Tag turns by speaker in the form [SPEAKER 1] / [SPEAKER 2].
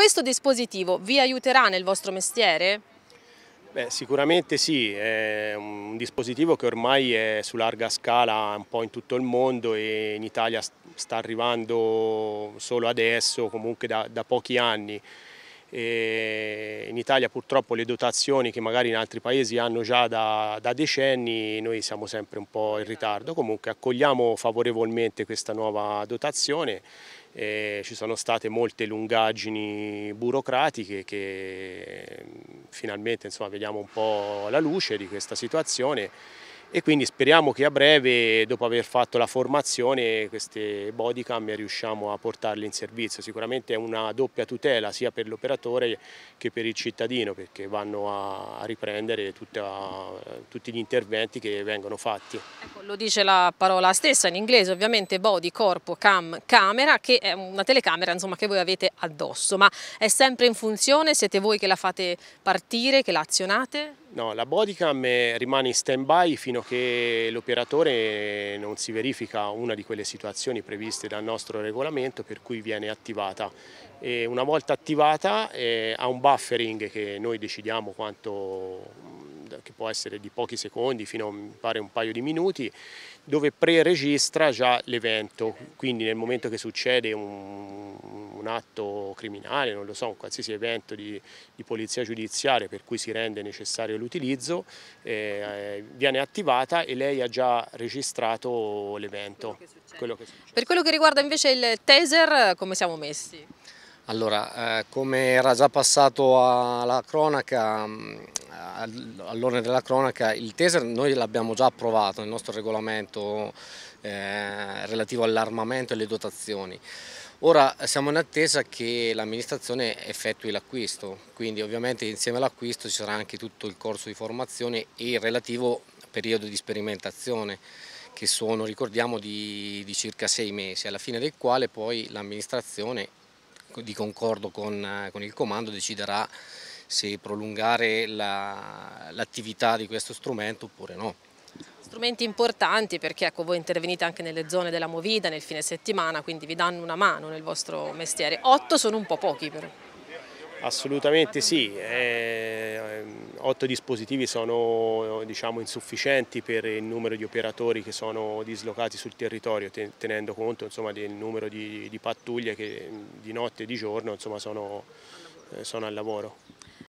[SPEAKER 1] Questo dispositivo vi aiuterà nel vostro mestiere?
[SPEAKER 2] Beh, sicuramente sì, è un dispositivo che ormai è su larga scala un po' in tutto il mondo e in Italia sta arrivando solo adesso, comunque da, da pochi anni. E in Italia purtroppo le dotazioni che magari in altri paesi hanno già da, da, decenni, noi siamo sempre un po' in ritardo, comunque accogliamo favorevolmente questa nuova dotazione, e ci sono state molte lungaggini burocratiche che mm, finalmente insomma, vediamo un po' la luce di questa situazione e quindi speriamo che a breve, dopo aver fatto la formazione, queste bodycam riusciamo a portarle in servizio. Sicuramente è una doppia tutela sia per l'operatore che per il cittadino perché vanno a riprendere tutta, tutti gli interventi che vengono fatti.
[SPEAKER 1] Ecco, lo dice la parola stessa in inglese, ovviamente body, corpo, cam, camera, che è una telecamera insomma, che voi avete addosso, ma è sempre in funzione? Siete voi che la fate partire, che la azionate?
[SPEAKER 2] No, la bodycam rimane in stand-by fino a che l'operatore non si verifica una di quelle situazioni previste dal nostro regolamento per cui viene attivata. E una volta attivata eh, ha un buffering che noi decidiamo quanto che può essere di pochi secondi fino a pare un paio di minuti, dove pre-registra già l'evento, quindi nel momento che succede un, un, atto criminale, non lo so, un qualsiasi evento di, di polizia giudiziaria per cui si rende necessario l'utilizzo, eh, eh viene attivata e lei ha già registrato l'evento.
[SPEAKER 1] per quello che riguarda invece il taser, come siamo messi?
[SPEAKER 3] Allora, eh, come era già passato alla cronaca, mm, all'ordine della cronaca, il taser noi l'abbiamo già approvato nel nostro regolamento eh, relativo all'armamento e alle dotazioni. Ora siamo in attesa che l'amministrazione effettui l'acquisto, quindi ovviamente insieme all'acquisto ci sarà anche tutto il corso di formazione e il relativo periodo di sperimentazione che sono, ricordiamo, di, di circa sei mesi, alla fine del quale poi l'amministrazione di concordo con, eh, con il comando deciderà se prolungare l'attività la, di questo strumento oppure no.
[SPEAKER 1] Strumenti importanti perché ecco, voi intervenite anche nelle zone della Movida nel fine settimana, quindi vi danno una mano nel vostro mestiere. Otto sono un po' pochi però.
[SPEAKER 2] Assolutamente sì, è eh, otto dispositivi sono eh, diciamo, insufficienti per il numero di operatori che sono dislocati sul territorio, tenendo conto insomma, del numero di, di, pattuglie che di notte e di giorno insomma, sono, eh, sono al lavoro.